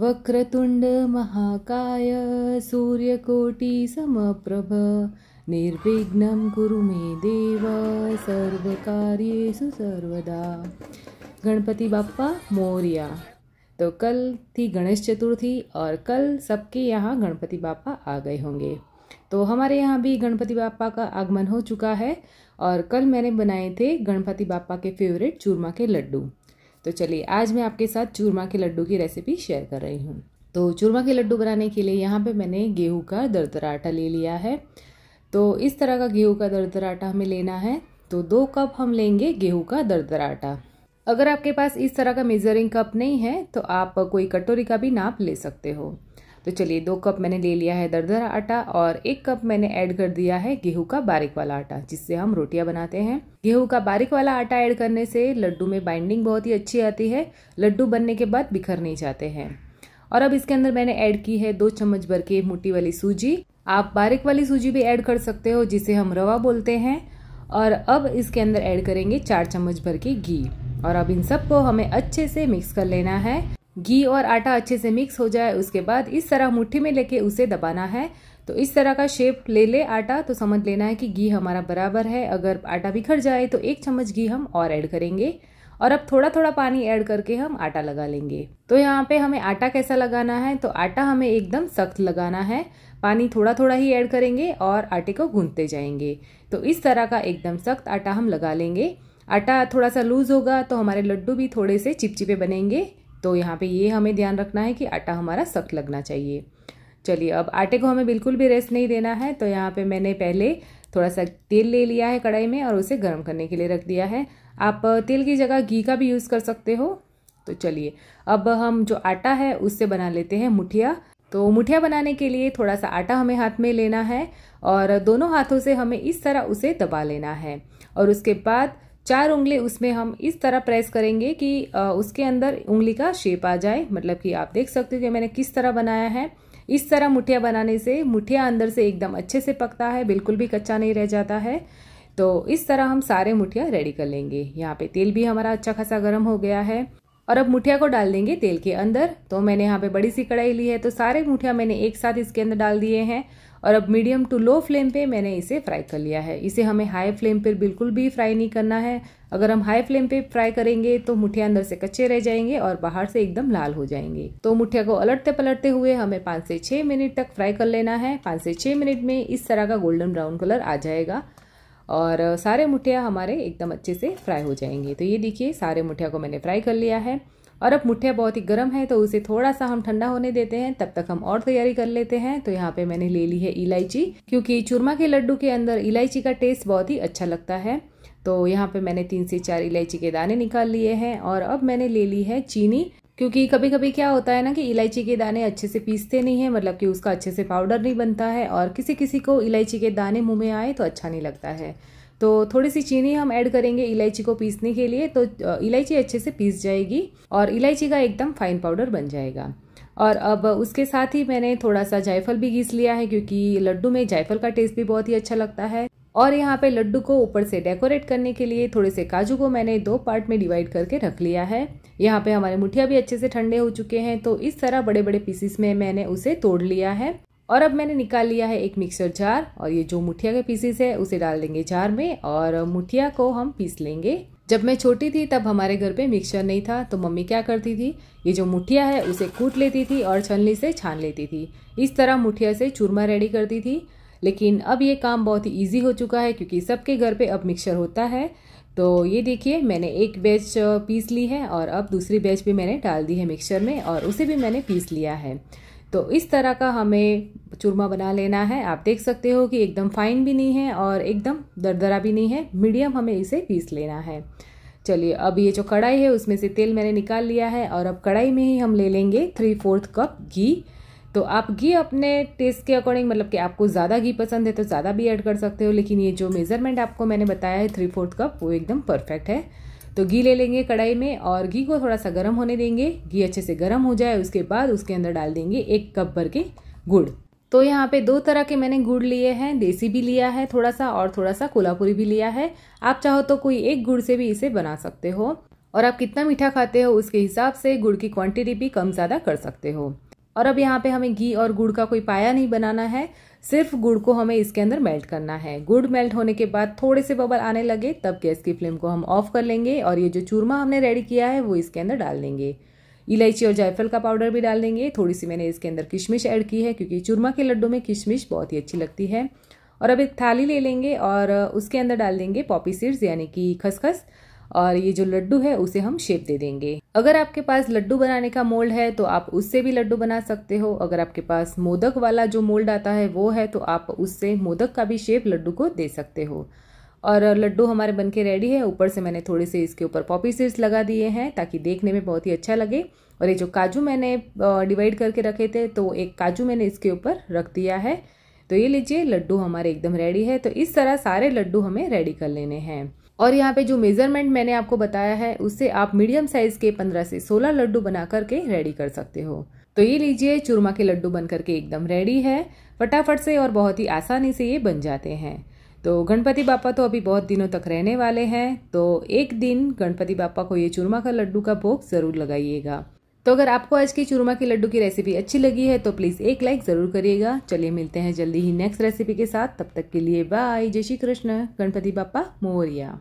वक्रतुण्ड महाकाय सूर्यकोटिसमप्रभ निर्विघ्नं कुरु मे देव सर्वकार्येषु सर्वदा गणपति बाप्पा मौर्या तो कल थी गणेश चतुर्थी और कल सबके यहाँ गणपति बापा आ गए होंगे तो हमारे यहाँ भी गणपति बापा का आगमन हो चुका है और कल मैंने बनाए थे गणपति बापा के फेवरेट चूरमा के लड्डू तो चलिए आज मैं आपके साथ चूरमा के लड्डू की रेसिपी शेयर कर रही हूँ तो चूरमा के लड्डू बनाने के लिए यहाँ पे मैंने गेहूं का दरदरा आटा ले लिया है तो इस तरह का गेहूं का दरदरा आटा हमें लेना है तो दो कप हम लेंगे गेहूं का दरदरा आटा अगर आपके पास इस तरह का मेज़रिंग कप नहीं है तो आप कोई कटोरी का भी नाप ले सकते हो तो चलिए दो कप मैंने ले लिया है दरदरा आटा और एक कप मैंने ऐड कर दिया है गेहूं का बारीक वाला आटा जिससे हम रोटियां बनाते हैं गेहूं का बारीक वाला आटा ऐड करने से लड्डू में बाइंडिंग बहुत ही अच्छी आती है लड्डू बनने के बाद बिखर नहीं जाते हैं और अब इसके अंदर मैंने ऐड की है दो चम्मच भर के मोटी वाली सूजी आप बारीक वाली सूजी भी ऐड कर सकते हो जिसे हम रवा बोलते हैं और अब इसके अंदर ऐड करेंगे चार चम्मच भर के घी और अब इन सबको हमें अच्छे से मिक्स कर लेना है घी और आटा अच्छे से मिक्स हो जाए उसके बाद इस तरह मुट्ठी में लेके उसे दबाना है तो इस तरह का शेप ले ले आटा तो समझ लेना है कि घी हमारा बराबर है अगर आटा बिखर जाए तो एक चम्मच घी हम और ऐड करेंगे और अब थोड़ा थोड़ा पानी ऐड करके हम आटा लगा लेंगे तो यहाँ पे हमें आटा कैसा लगाना है तो आटा हमें एकदम सख्त लगाना है पानी थोड़ा थोड़ा ही ऐड करेंगे और आटे को गूंथते जाएंगे तो इस तरह का एकदम सख्त आटा हम लगा लेंगे आटा थोड़ा सा लूज़ होगा तो हमारे लड्डू भी थोड़े से चिपचिपे बनेंगे तो यहाँ पे ये हमें ध्यान रखना है कि आटा हमारा सख्त लगना चाहिए चलिए अब आटे को हमें बिल्कुल भी रेस्ट नहीं देना है तो यहाँ पे मैंने पहले थोड़ा सा तेल ले लिया है कढ़ाई में और उसे गर्म करने के लिए रख दिया है आप तेल की जगह घी का भी यूज़ कर सकते हो तो चलिए अब हम जो आटा है उससे बना लेते हैं मुठिया तो मुठिया बनाने के लिए थोड़ा सा आटा हमें हाथ में लेना है और दोनों हाथों से हमें इस तरह उसे दबा लेना है और उसके बाद चार उंगली उसमें हम इस तरह प्रेस करेंगे कि उसके अंदर उंगली का शेप आ जाए मतलब कि आप देख सकते हो कि मैंने किस तरह बनाया है इस तरह मुठिया बनाने से मुठिया अंदर से एकदम अच्छे से पकता है बिल्कुल भी कच्चा नहीं रह जाता है तो इस तरह हम सारे मुठिया रेडी कर लेंगे यहाँ पे तेल भी हमारा अच्छा खासा गर्म हो गया है और अब मुठिया को डाल देंगे तेल के अंदर तो मैंने यहाँ पे बड़ी सी कढ़ाई ली है तो सारे मुठिया मैंने एक साथ इसके अंदर डाल दिए हैं और अब मीडियम टू लो फ्लेम पे मैंने इसे फ्राई कर लिया है इसे हमें हाई फ्लेम पर बिल्कुल भी फ्राई नहीं करना है अगर हम हाई फ्लेम पे फ्राई करेंगे तो मुठिया अंदर से कच्चे रह जाएंगे और बाहर से एकदम लाल हो जाएंगे तो मुठिया को अलटते पलटते हुए हमें पाँच से छः मिनट तक फ्राई कर लेना है पाँच से छः मिनट में इस तरह का गोल्डन ब्राउन कलर आ जाएगा और सारे मुठिया हमारे एकदम अच्छे से फ्राई हो जाएंगे तो ये देखिए सारे मुठिया को मैंने फ्राई कर लिया है और अब मुठ्ठिया बहुत ही गर्म है तो उसे थोड़ा सा हम ठंडा होने देते हैं तब तक हम और तैयारी कर लेते हैं तो यहाँ पे मैंने ले ली है इलायची क्योंकि चूरमा के लड्डू के अंदर इलायची का टेस्ट बहुत ही अच्छा लगता है तो यहाँ पे मैंने तीन से चार इलायची के दाने निकाल लिए हैं और अब मैंने ले ली है चीनी क्योंकि कभी कभी क्या होता है ना कि इलायची के दाने अच्छे से पीसते नहीं है मतलब कि उसका अच्छे से पाउडर नहीं बनता है और किसी किसी को इलायची के दाने मुंह में आए तो अच्छा नहीं लगता है तो थोड़ी सी चीनी हम ऐड करेंगे इलायची को पीसने के लिए तो इलायची अच्छे से पीस जाएगी और इलायची का एकदम फाइन पाउडर बन जाएगा और अब उसके साथ ही मैंने थोड़ा सा जायफल भी घीस लिया है क्योंकि लड्डू में जायफल का टेस्ट भी बहुत ही अच्छा लगता है और यहाँ पे लड्डू को ऊपर से डेकोरेट करने के लिए थोड़े से काजू को मैंने दो पार्ट में डिवाइड करके रख लिया है यहाँ पे हमारे मुठिया भी अच्छे से ठंडे हो चुके हैं तो इस तरह बड़े बड़े पीसीस में मैंने उसे तोड़ लिया है और अब मैंने निकाल लिया है एक मिक्सर जार और ये जो मुठिया के पीसीस है उसे डाल देंगे जार में और मुठिया को हम पीस लेंगे जब मैं छोटी थी तब हमारे घर पे मिक्सर नहीं था तो मम्मी क्या करती थी ये जो मुठिया है उसे कूट लेती थी और छलनी से छान लेती थी इस तरह मुठिया से चूरमा रेडी करती थी लेकिन अब ये काम बहुत ही ईजी हो चुका है क्योंकि सबके घर पे अब मिक्सर होता है तो ये देखिए मैंने एक बैच पीस ली है और अब दूसरी बैच भी मैंने डाल दी है मिक्सर में और उसे भी मैंने पीस लिया है तो इस तरह का हमें चूरमा बना लेना है आप देख सकते हो कि एकदम फाइन भी नहीं है और एकदम दरदरा भी नहीं है मीडियम हमें इसे पीस लेना है चलिए अब ये जो कढ़ाई है उसमें से तेल मैंने निकाल लिया है और अब कढ़ाई में ही हम ले लेंगे थ्री फोर्थ कप घी तो आप घी अपने टेस्ट के अकॉर्डिंग मतलब कि आपको ज़्यादा घी पसंद है तो ज़्यादा भी ऐड कर सकते हो लेकिन ये जो मेज़रमेंट आपको मैंने बताया है थ्री फोर्थ कप वो एकदम परफेक्ट है तो घी ले लेंगे कढ़ाई में और घी को थोड़ा सा गर्म होने देंगे घी अच्छे से गर्म हो जाए उसके बाद उसके अंदर डाल देंगे एक कप भर के गुड़ तो यहाँ पे दो तरह के मैंने गुड़ लिए हैं देसी भी लिया है थोड़ा सा और थोड़ा सा कोल्हापुरी भी लिया है आप चाहो तो कोई एक गुड़ से भी इसे बना सकते हो और आप कितना मीठा खाते हो उसके हिसाब से गुड़ की क्वांटिटी भी कम ज़्यादा कर सकते हो और अब यहाँ पे हमें घी और गुड़ का कोई पाया नहीं बनाना है सिर्फ गुड़ को हमें इसके अंदर मेल्ट करना है गुड़ मेल्ट होने के बाद थोड़े से बबल आने लगे तब गैस की फ्लेम को हम ऑफ कर लेंगे और ये जो चूरमा हमने रेडी किया है वो इसके अंदर डाल देंगे इलायची और जायफल का पाउडर भी डाल देंगे थोड़ी सी मैंने इसके अंदर किशमिश ऐड की है क्योंकि चूरमा के लड्डू में किशमिश बहुत ही अच्छी लगती है और अब एक थाली ले लेंगे और उसके अंदर डाल देंगे पॉपी सीड्स यानी कि खसखस -खस। और ये जो लड्डू है उसे हम शेप दे देंगे अगर आपके पास लड्डू बनाने का मोल्ड है तो आप उससे भी लड्डू बना सकते हो अगर आपके पास मोदक वाला जो मोल्ड आता है वो है तो आप उससे मोदक का भी शेप लड्डू को दे सकते हो और लड्डू हमारे बनके रेडी है ऊपर से मैंने थोड़े से इसके ऊपर पॉपी सीड्स लगा दिए हैं ताकि देखने में बहुत ही अच्छा लगे और ये जो काजू मैंने डिवाइड करके रखे थे तो एक काजू मैंने इसके ऊपर रख दिया है तो ये लीजिए लड्डू हमारे एकदम रेडी है तो इस तरह सारे लड्डू हमें रेडी कर लेने हैं और यहाँ पे जो मेज़रमेंट मैंने आपको बताया है उससे आप मीडियम साइज़ के पंद्रह से सोलह लड्डू बना करके रेडी कर सकते हो तो ये लीजिए चूरमा के लड्डू बन करके एकदम रेडी है फटाफट से और बहुत ही आसानी से ये बन जाते हैं तो गणपति बापा तो अभी बहुत दिनों तक रहने वाले हैं तो एक दिन गणपति बापा को ये चूरमा का लड्डू का भोग ज़रूर लगाइएगा तो अगर आपको आज की चूरमा के लड्डू की रेसिपी अच्छी लगी है तो प्लीज़ एक लाइक ज़रूर करिएगा चलिए मिलते हैं जल्दी ही नेक्स्ट रेसिपी के साथ तब तक के लिए बाय जय श्री कृष्ण गणपति बापा मोरिया